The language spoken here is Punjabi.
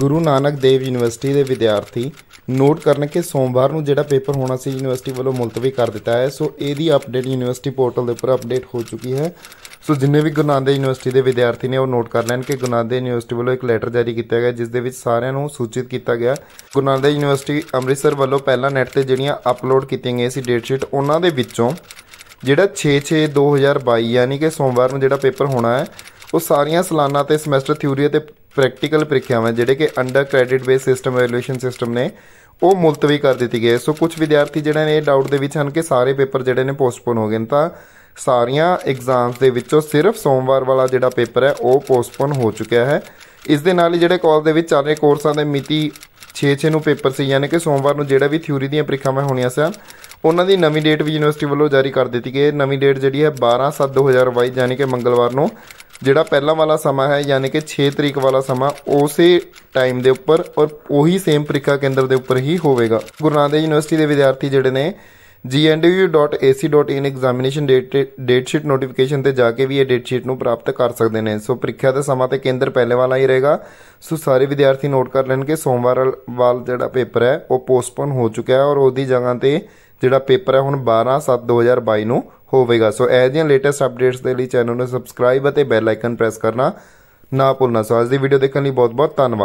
ਗੁਰੂ ਨਾਨਕ ਦੇਵ ਯੂਨੀਵਰਸਿਟੀ ਦੇ ਵਿਦਿਆਰਥੀ ਨੋਟ ਕਰਨ ਕਿ ਸੋਮਵਾਰ ਨੂੰ ਜਿਹੜਾ ਪੇਪਰ ਹੋਣਾ ਸੀ ਯੂਨੀਵਰਸਿਟੀ ਵੱਲੋਂ ਮੁਲਤਵੀ ਕਰ ਦਿੱਤਾ ਹੈ ਸੋ ਇਹਦੀ ਅਪਡੇਟ ਯੂਨੀਵਰਸਿਟੀ ਪੋਰਟਲ ਦੇ ਉੱਪਰ ਅਪਡੇਟ ਹੋ ਚੁੱਕੀ ਹੈ ਸੋ ਜਿੰਨੇ ਵੀ ਗੁਨਾਦੇ ਯੂਨੀਵਰਸਿਟੀ ਦੇ ਵਿਦਿਆਰਥੀ ਨੇ ਉਹ ਨੋਟ ਕਰ ਲੈਣ ਕਿ ਗੁਨਾਦੇ ਯੂਨੀਵਰਸਿਟੀ ਵੱਲੋਂ ਇੱਕ ਲੈਟਰ ਜਾਰੀ ਕੀਤਾ ਗਿਆ ਜਿਸ ਦੇ ਵਿੱਚ ਸਾਰਿਆਂ ਨੂੰ ਸੂਚਿਤ ਕੀਤਾ ਗਿਆ ਗੁਨਾਦੇ ਯੂਨੀਵਰਸਿਟੀ ਅੰਮ੍ਰਿਤਸਰ ਵੱਲੋਂ ਪਹਿਲਾਂ ਨੈਟ ਤੇ ਜਿਹੜੀਆਂ ਅਪਲੋਡ ਕੀਤੀਆਂ ਗਈਆਂ ਸੀ ਡੇਟ ਸ਼ੀਟ ਉਹਨਾਂ ਦੇ ਵਿੱਚੋਂ ਜਿਹੜਾ 6-6 2022 ਯਾਨੀ ਕਿ ਸੋਮਵਾਰ ਨੂੰ ਜਿਹੜਾ ਪੇਪਰ ਹੋਣਾ ਹੈ ਉਹ ਸਾਰੀਆਂ ਸਲਾਨਾ ਤੇ ਸਮੈਸਟਰ ਥਿਊਰੀ ਤੇ ਪ੍ਰੈਕਟੀਕਲ ਪ੍ਰੀਖਿਆਵਾਂ ਜਿਹੜੇ ਕਿ under credit base system evaluation system ਨੇ ਉਹ ਮੁਲਤਵੀ ਕਰ ਦਿੱਤੀ ਗਈ ਸੋ ਕੁਝ ਵਿਦਿਆਰਥੀ ਜਿਹੜੇ ਨੇ ਇਹ ਡਾਊਟ ਦੇ ਵਿੱਚ ਹਨ ਕਿ ਸਾਰੇ ਪੇਪਰ ਜਿਹੜੇ ਨੇ ਪੋਸਟਪੋਨ ਹੋ ਗਏ ਨੇ ਤਾਂ ਸਾਰੀਆਂ ਐਗਜ਼ਾਮਸ ਦੇ ਵਿੱਚੋਂ ਸਿਰਫ ਸੋਮਵਾਰ ਵਾਲਾ ਜਿਹੜਾ ਪੇਪਰ ਹੈ ਉਹ ਪੋਸਟਪੋਨ ਹੋ ਚੁੱਕਿਆ ਹੈ ਇਸ ਦੇ ਨਾਲ ਹੀ ਜਿਹੜੇ ਕਾਲ ਦੇ ਵਿੱਚ ਚੱਲ ਰਹੇ ਕੋਰਸਾਂ ਦੇ ਮਿਤੀ 6-6 ਨੂੰ ਪੇਪਰ ਸੀ ਯਾਨੀ ਕਿ ਸੋਮਵਾਰ ਨੂੰ ਜਿਹੜਾ ਵੀ ਥਿਊਰੀ ਦੀਆਂ ਪ੍ਰੀਖਿਆਵਾਂ ਹੋਣੀਆਂ ਸਨ ਉਹਨਾਂ ਦੀ ਨਵੀਂ ਡੇਟ ਵੀ ਯੂਨੀਵਰਸਿਟੀ ਵੱਲੋਂ ਜਾਰੀ ਕਰ ਦਿੱਤੀ ਗਈ ਹੈ ਨਵੀਂ ਡੇਟ ਜਿਹੜੀ ਹੈ 12/7/2022 ਯਾਨੀ ਕਿ ਮੰਗਲਵਾਰ ਨੂੰ ਜਿਹੜਾ ਪਹਿਲਾਂ ਵਾਲਾ ਸਮਾਂ ਹੈ ਯਾਨੀ ਕਿ 6 ਤਰੀਕ ਵਾਲਾ ਸਮਾਂ ਉਸੇ ਟਾਈਮ ਦੇ ਉੱਪਰ ਔਰ ਉਹੀ ਸੇਮ ਪ੍ਰੀਖਿਆ ਕੇਂਦਰ ਦੇ ਉੱਪਰ ਹੀ ਹੋਵੇਗਾ ਗੁਰੂ ਨਾਨਕ ਦੇਵ ਯੂਨੀਵਰਸਿਟੀ ਦੇ ਵਿਦਿਆਰਥੀ ਜਿਹੜੇ ਨੇ gndu.ac.in examination date sheet notification ਤੇ ਜਾ ਕੇ ਵੀ ਇਹ ਡੇਟ ਸ਼ੀਟ ਨੂੰ ਪ੍ਰਾਪਤ ਕਰ ਸਕਦੇ ਨੇ ਸੋ ਪ੍ਰੀਖਿਆ ਦਾ ਸਮਾਂ ਤੇ ਕੇਂਦਰ ਪਹਿਲੇ ਵਾਲਾ ਹੀ ਰਹੇਗਾ ਸੋ ਸਾਰੇ ਵਿਦਿਆਰਥੀ ਨੋਟ ਕਰ ਲੈਣ ਕਿ ਸੋਮਵਾਰ ਵਾਲ ਜਿਹੜਾ ਪੇਪਰ ਹੈ ਉਹ ਪੋਸਟਪੋਨ ਹੋ ਚੁੱਕਿਆ ਹੈ ਔਰ ਉਹਦੀ ਜਗ੍ਹਾ ਤੇ ਜਿਹੜਾ ਪੇਪਰ ਹੈ ਹੁਣ 12 7 2022 ਨੂੰ ਹੋਵੇਗਾ ਸੋ ਇਹ ਦੀਆਂ ਲੇਟੈਸਟ ਅਪਡੇਟਸ ਦੇ ਲਈ ਚੈਨਲ ਨੂੰ ਸਬਸਕ੍ਰਾਈਬ ਅਤੇ ਬੈਲ ਆਈਕਨ ਪ੍ਰੈਸ ਕਰਨਾ ਨਾ ਭੁੱਲਣਾ ਸੋ ਅੱਜ ਦੀ ਵੀਡੀਓ ਦੇਖਣ ਲਈ ਬਹੁਤ ਬਹੁਤ ਧੰਨਵਾਦ